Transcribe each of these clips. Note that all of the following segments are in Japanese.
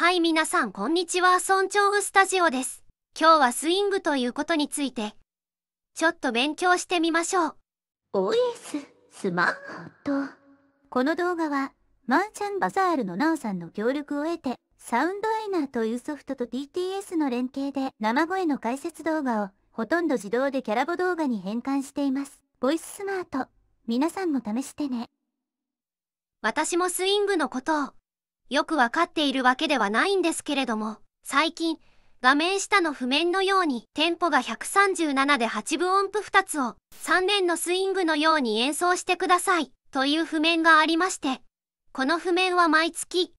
はい、皆さん、こんにちは。村長府スタジオです。今日はスイングということについて、ちょっと勉強してみましょう。OS、スマート。この動画は、マンチャンバザールのナオさんの協力を得て、サウンドアイナーというソフトと d t s の連携で生声の解説動画をほとんど自動でキャラボ動画に変換しています。ボイススマート。皆さんも試してね。私もスイングのことをよくわかっているわけではないんですけれども、最近、画面下の譜面のようにテンポが137で8分音符2つを3連のスイングのように演奏してくださいという譜面がありまして、この譜面は毎月、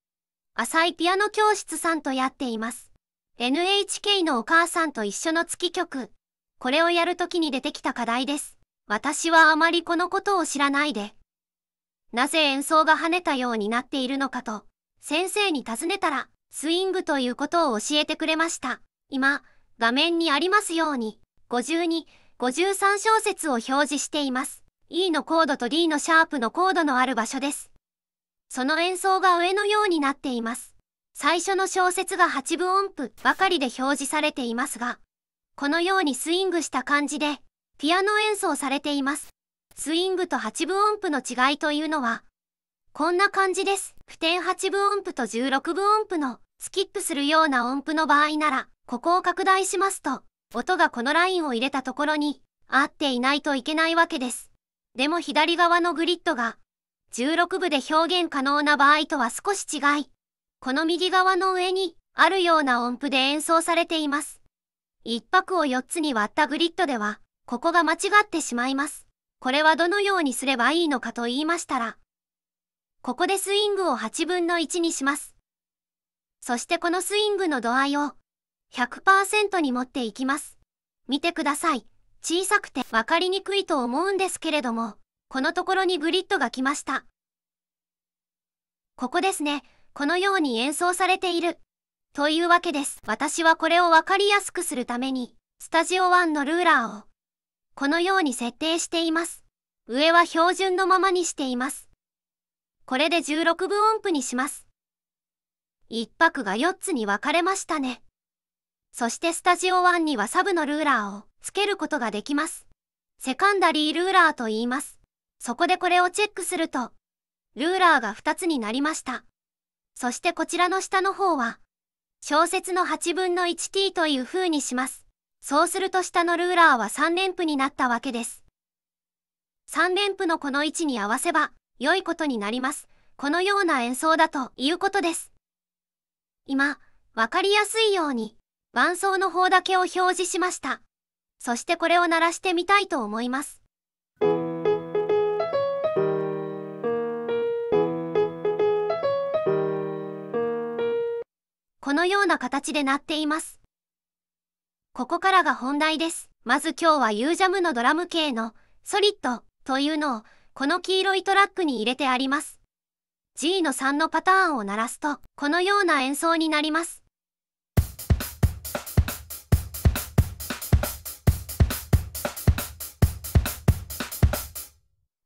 浅いピアノ教室さんとやっています。NHK のお母さんと一緒の月曲、これをやるときに出てきた課題です。私はあまりこのことを知らないで、なぜ演奏が跳ねたようになっているのかと先生に尋ねたら、スイングということを教えてくれました。今、画面にありますように、52、53小節を表示しています。E のコードと D のシャープのコードのある場所です。その演奏が上のようになっています。最初の小節が8分音符ばかりで表示されていますが、このようにスイングした感じで、ピアノ演奏されています。スイングと8分音符の違いというのは、こんな感じです。普天8分音符と16分音符のスキップするような音符の場合なら、ここを拡大しますと、音がこのラインを入れたところに合っていないといけないわけです。でも左側のグリッドが16部で表現可能な場合とは少し違い、この右側の上にあるような音符で演奏されています。一拍を4つに割ったグリッドでは、ここが間違ってしまいます。これはどのようにすればいいのかと言いましたら、ここでスイングを8分の1にします。そしてこのスイングの度合いを100%に持っていきます。見てください。小さくて分かりにくいと思うんですけれども、このところにグリッドが来ました。ここですね。このように演奏されている。というわけです。私はこれを分かりやすくするために、スタジオ1のルーラーを、このように設定しています。上は標準のままにしています。これで16分音符にします。一泊が4つに分かれましたね。そしてスタジオ1にはサブのルーラーをつけることができます。セカンダリールーラーと言います。そこでこれをチェックすると、ルーラーが2つになりました。そしてこちらの下の方は、小説の8分の 1t という風にします。そうすると下のルーラーは3連符になったわけです。3連符のこの位置に合わせば、良いことになります。このような演奏だということです。今、わかりやすいように、伴奏の方だけを表示しました。そしてこれを鳴らしてみたいと思います。このような形で鳴っています。ここからが本題です。まず今日はユージャムのドラム系のソリッドというのをこの黄色いトラックに入れてあります。G の3のパターンを鳴らすと、このような演奏になります。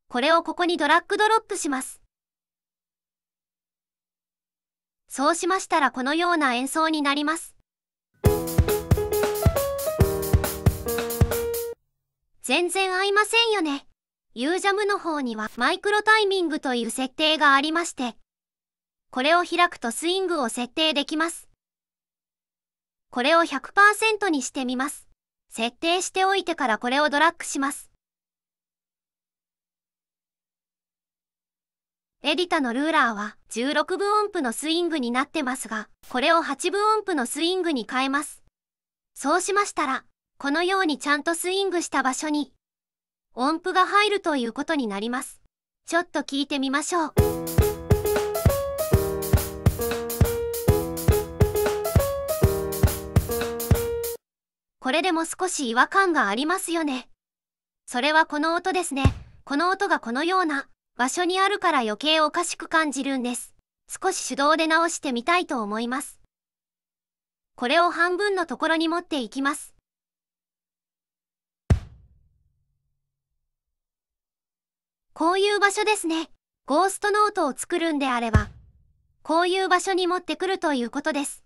これをここにドラッグドロップします。そうしましたらこのような演奏になります。全然合いませんよね。ユージャムの方にはマイクロタイミングという設定がありまして、これを開くとスイングを設定できます。これを100%にしてみます。設定しておいてからこれをドラッグします。エディタのルーラーは16分音符のスイングになってますが、これを8分音符のスイングに変えます。そうしましたら、このようにちゃんとスイングした場所に音符が入るということになりますちょっと聞いてみましょうこれでも少し違和感がありますよねそれはこの音ですねこの音がこのような場所にあるから余計おかしく感じるんです少し手動で直してみたいと思いますこれを半分のところに持っていきますこういう場所ですね。ゴーストノートを作るんであれば、こういう場所に持ってくるということです。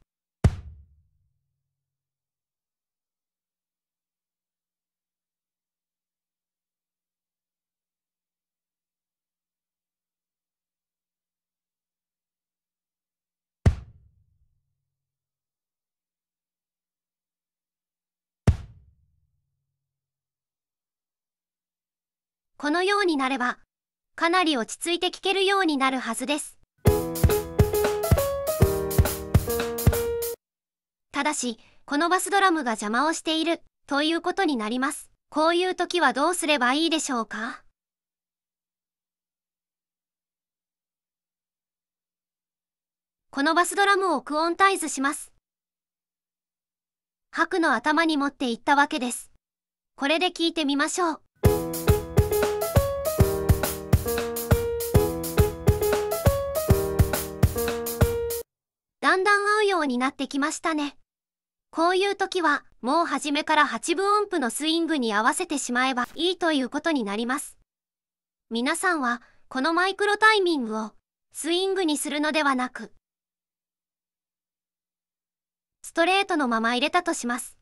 このようになれば、かなり落ち着いて聞けるようになるはずです。ただし、このバスドラムが邪魔をしているということになります。こういう時はどうすればいいでしょうかこのバスドラムをクオンタイズします。白の頭に持っていったわけです。これで聞いてみましょう。だんだん合うようになってきましたね。こういう時は、もう初めから8分音符のスイングに合わせてしまえばいいということになります。皆さんは、このマイクロタイミングを、スイングにするのではなく、ストレートのまま入れたとします。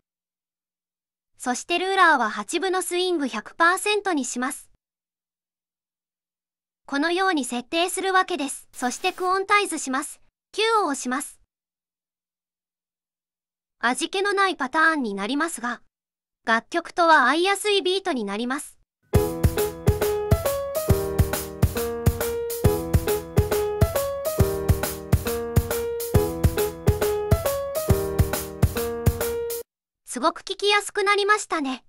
そしてルーラーは8分のスイング100%にします。このように設定するわけです。そしてクオンタイズします。Q を押します。味気のないパターンになりますが、楽曲とは合いやすいビートになります。すごく聞きやすくなりましたね。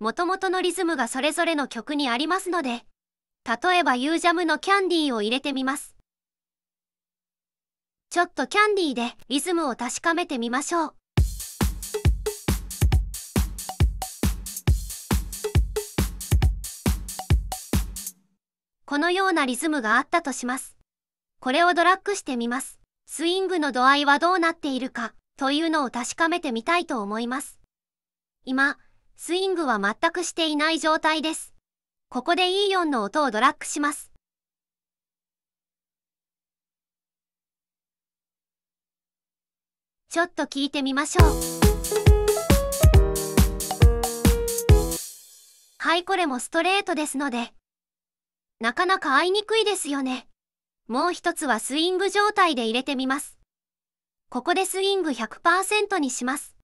もともとのリズムがそれぞれの曲にありますので、例えば u ジャムのキャンディーを入れてみます。ちょっとキャンディーでリズムを確かめてみましょう。このようなリズムがあったとします。これをドラッグしてみます。スイングの度合いはどうなっているかというのを確かめてみたいと思います。今、スイングは全くしていない状態です。ここでイーヨンの音をドラッグします。ちょっと聞いてみましょうはいこれもストレートですのでなかなか合いにくいですよねもう一つはスイング状態で入れてみますここでスイング100%にします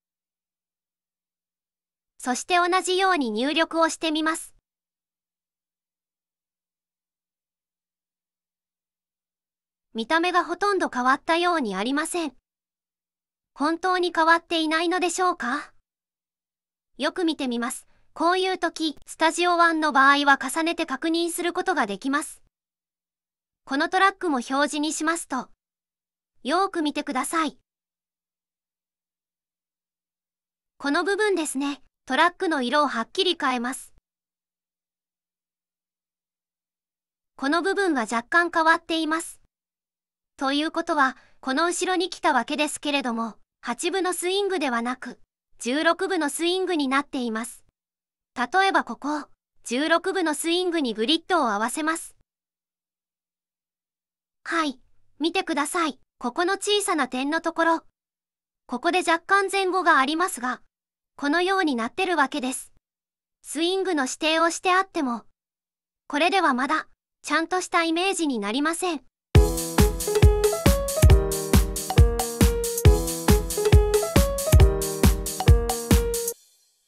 そして同じように入力をしてみます見た目がほとんど変わったようにありません。本当に変わっていないのでしょうかよく見てみます。こういう時、スタジオ1の場合は重ねて確認することができます。このトラックも表示にしますと、よーく見てください。この部分ですね、トラックの色をはっきり変えます。この部分が若干変わっています。ということは、この後ろに来たわけですけれども、8分のスイングではなく、16分のスイングになっています。例えばここ、16分のスイングにグリッドを合わせます。はい、見てください。ここの小さな点のところ。ここで若干前後がありますが、このようになってるわけです。スイングの指定をしてあっても、これではまだ、ちゃんとしたイメージになりません。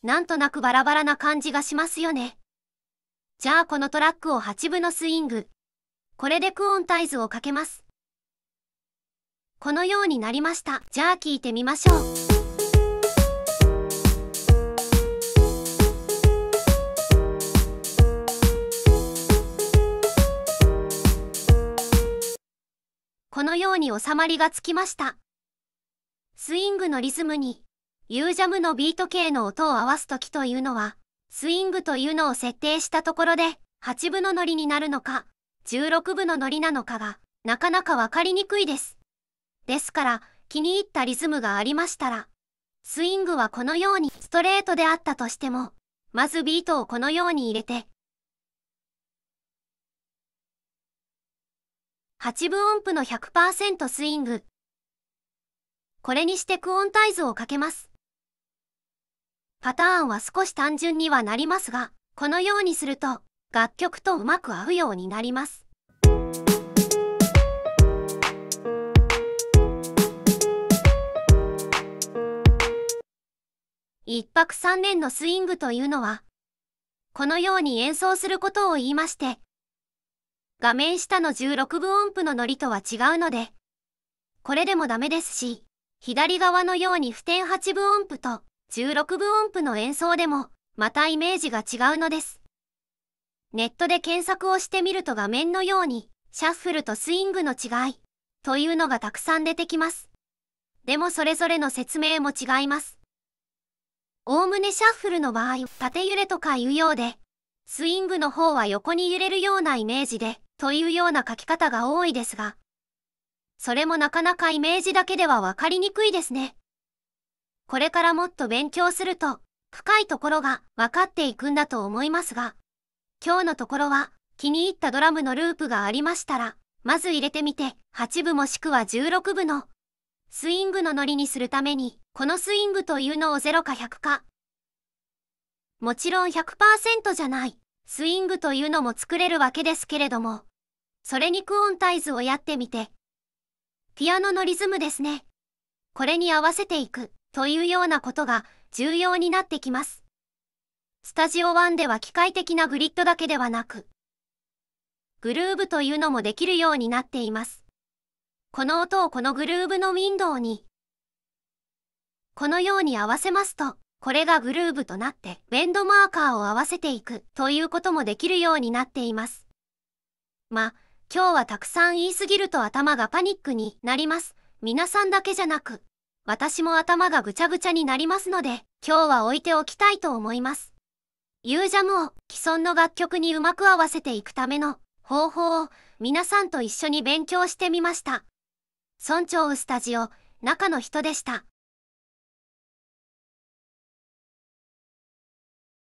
なんとなくバラバラな感じがしますよね。じゃあこのトラックを8分のスイング。これでクオンタイズをかけます。このようになりました。じゃあ聞いてみましょう。このように収まりがつきました。スイングのリズムにユージャムのビート系の音を合わす時というのは、スイングというのを設定したところで、8分のノリになるのか、16分のノリなのかが、なかなかわかりにくいです。ですから、気に入ったリズムがありましたら、スイングはこのようにストレートであったとしても、まずビートをこのように入れて、8分音符の100%スイング。これにしてクオンタイズをかけます。パターンは少し単純にはなりますが、このようにすると楽曲とうまく合うようになります。一泊三年のスイングというのは、このように演奏することを言いまして、画面下の16分音符のノリとは違うので、これでもダメですし、左側のように普天8分音符と16分音符の演奏でもまたイメージが違うのです。ネットで検索をしてみると画面のようにシャッフルとスイングの違いというのがたくさん出てきます。でもそれぞれの説明も違います。おおむねシャッフルの場合、縦揺れとかいうようで、スイングの方は横に揺れるようなイメージで、というような書き方が多いですが、それもなかなかイメージだけではわかりにくいですね。これからもっと勉強すると、深いところが分かっていくんだと思いますが、今日のところは気に入ったドラムのループがありましたら、まず入れてみて、8部もしくは16部のスイングのノリにするために、このスイングというのを0か100か。もちろん100%じゃない、スイングというのも作れるわけですけれども、それにクオンタイズをやってみて、ピアノのリズムですね。これに合わせていく。というようなことが重要になってきます。スタジオ1では機械的なグリッドだけではなく、グルーブというのもできるようになっています。この音をこのグルーブのウィンドウに、このように合わせますと、これがグルーブとなって、ベンドマーカーを合わせていくということもできるようになっています。まあ、今日はたくさん言いすぎると頭がパニックになります。皆さんだけじゃなく、私も頭がぐちゃぐちゃになりますので、今日は置いておきたいと思います。ユージャムを既存の楽曲にうまく合わせていくための方法を皆さんと一緒に勉強してみました。村長スタジオ、中の人でした。